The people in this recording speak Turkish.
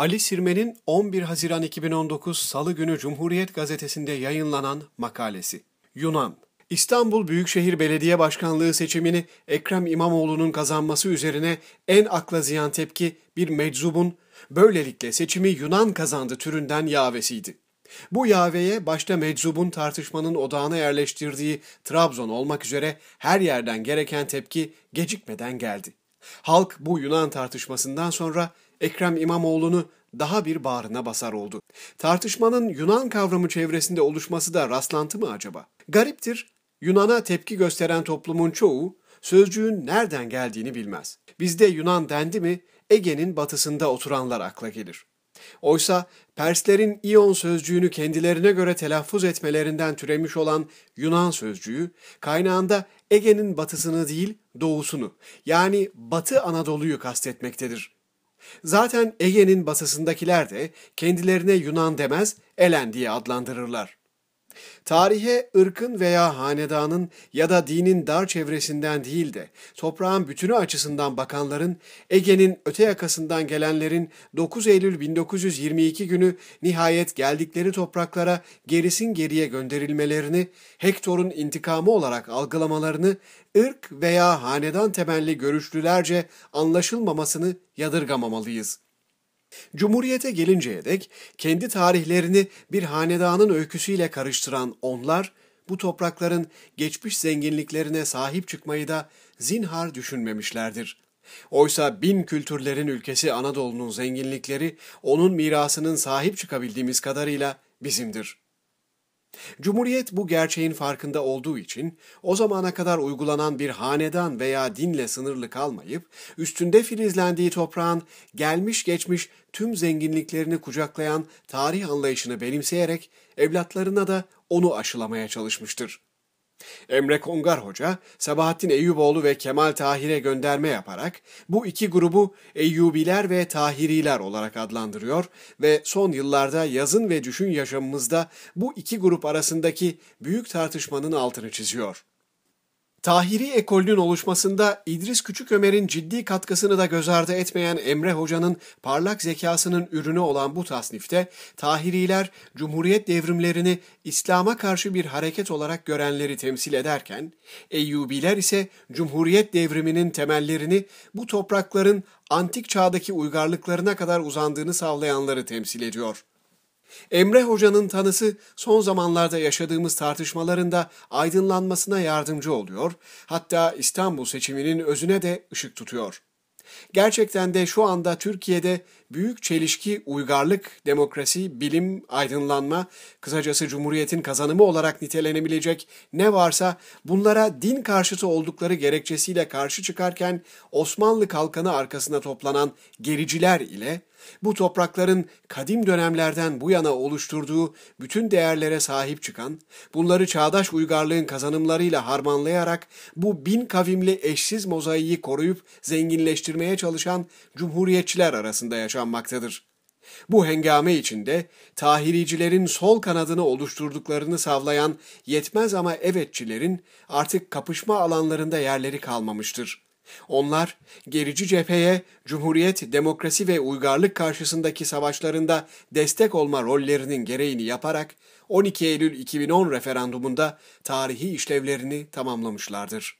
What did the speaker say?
Ali Sirmen'in 11 Haziran 2019 Salı günü Cumhuriyet Gazetesi'nde yayınlanan makalesi. Yunan İstanbul Büyükşehir Belediye Başkanlığı seçimini Ekrem İmamoğlu'nun kazanması üzerine en akla ziyan tepki bir meczubun böylelikle seçimi Yunan kazandı türünden yavesiydi. Bu yaveye başta meczubun tartışmanın odağına yerleştirdiği Trabzon olmak üzere her yerden gereken tepki gecikmeden geldi. Halk bu Yunan tartışmasından sonra Ekrem İmamoğlu'nu daha bir bağrına basar oldu. Tartışmanın Yunan kavramı çevresinde oluşması da rastlantı mı acaba? Gariptir, Yunan'a tepki gösteren toplumun çoğu sözcüğün nereden geldiğini bilmez. Bizde Yunan dendi mi Ege'nin batısında oturanlar akla gelir. Oysa Perslerin İon sözcüğünü kendilerine göre telaffuz etmelerinden türemiş olan Yunan sözcüğü kaynağında Ege'nin batısını değil doğusunu yani Batı Anadolu'yu kastetmektedir. Zaten Ege'nin basısındakiler de kendilerine Yunan demez, Elen diye adlandırırlar. Tarihe ırkın veya hanedanın ya da dinin dar çevresinden değil de toprağın bütünü açısından bakanların, Ege'nin öte yakasından gelenlerin 9 Eylül 1922 günü nihayet geldikleri topraklara gerisin geriye gönderilmelerini, Hektor'un intikamı olarak algılamalarını, ırk veya hanedan temelli görüşlülerce anlaşılmamasını yadırgamamalıyız.'' Cumhuriyete gelinceye dek kendi tarihlerini bir hanedanın öyküsüyle karıştıran onlar, bu toprakların geçmiş zenginliklerine sahip çıkmayı da zinhar düşünmemişlerdir. Oysa bin kültürlerin ülkesi Anadolu'nun zenginlikleri onun mirasının sahip çıkabildiğimiz kadarıyla bizimdir. Cumhuriyet bu gerçeğin farkında olduğu için o zamana kadar uygulanan bir hanedan veya dinle sınırlı kalmayıp üstünde filizlendiği toprağın gelmiş geçmiş tüm zenginliklerini kucaklayan tarih anlayışını benimseyerek evlatlarına da onu aşılamaya çalışmıştır. Emre Kongar Hoca, Sabahattin Eyüboğlu ve Kemal Tahir'e gönderme yaparak bu iki grubu Eyyubiler ve Tahiriler olarak adlandırıyor ve son yıllarda yazın ve düşün yaşamımızda bu iki grup arasındaki büyük tartışmanın altını çiziyor. Tahiri ekolünün oluşmasında İdris Küçük Ömer'in ciddi katkısını da göz ardı etmeyen Emre Hoca'nın parlak zekasının ürünü olan bu tasnifte Tahiriler Cumhuriyet devrimlerini İslam'a karşı bir hareket olarak görenleri temsil ederken Eyyubiler ise Cumhuriyet devriminin temellerini bu toprakların antik çağdaki uygarlıklarına kadar uzandığını savlayanları temsil ediyor. Emre Hoca'nın tanısı son zamanlarda yaşadığımız tartışmalarında aydınlanmasına yardımcı oluyor, hatta İstanbul seçiminin özüne de ışık tutuyor. Gerçekten de şu anda Türkiye'de büyük çelişki uygarlık, demokrasi, bilim, aydınlanma, kısacası cumhuriyetin kazanımı olarak nitelenebilecek ne varsa bunlara din karşıtı oldukları gerekçesiyle karşı çıkarken Osmanlı kalkanı arkasına toplanan gericiler ile bu toprakların kadim dönemlerden bu yana oluşturduğu bütün değerlere sahip çıkan, bunları çağdaş uygarlığın kazanımlarıyla harmanlayarak bu bin kavimli eşsiz mozaiği koruyup zenginleştirmek geçirmeye çalışan cumhuriyetçiler arasında yaşanmaktadır. Bu hengame içinde tahiricilerin sol kanadını oluşturduklarını savlayan yetmez ama evetçilerin artık kapışma alanlarında yerleri kalmamıştır. Onlar gerici cepheye cumhuriyet, demokrasi ve uygarlık karşısındaki savaşlarında destek olma rollerinin gereğini yaparak 12 Eylül 2010 referandumunda tarihi işlevlerini tamamlamışlardır.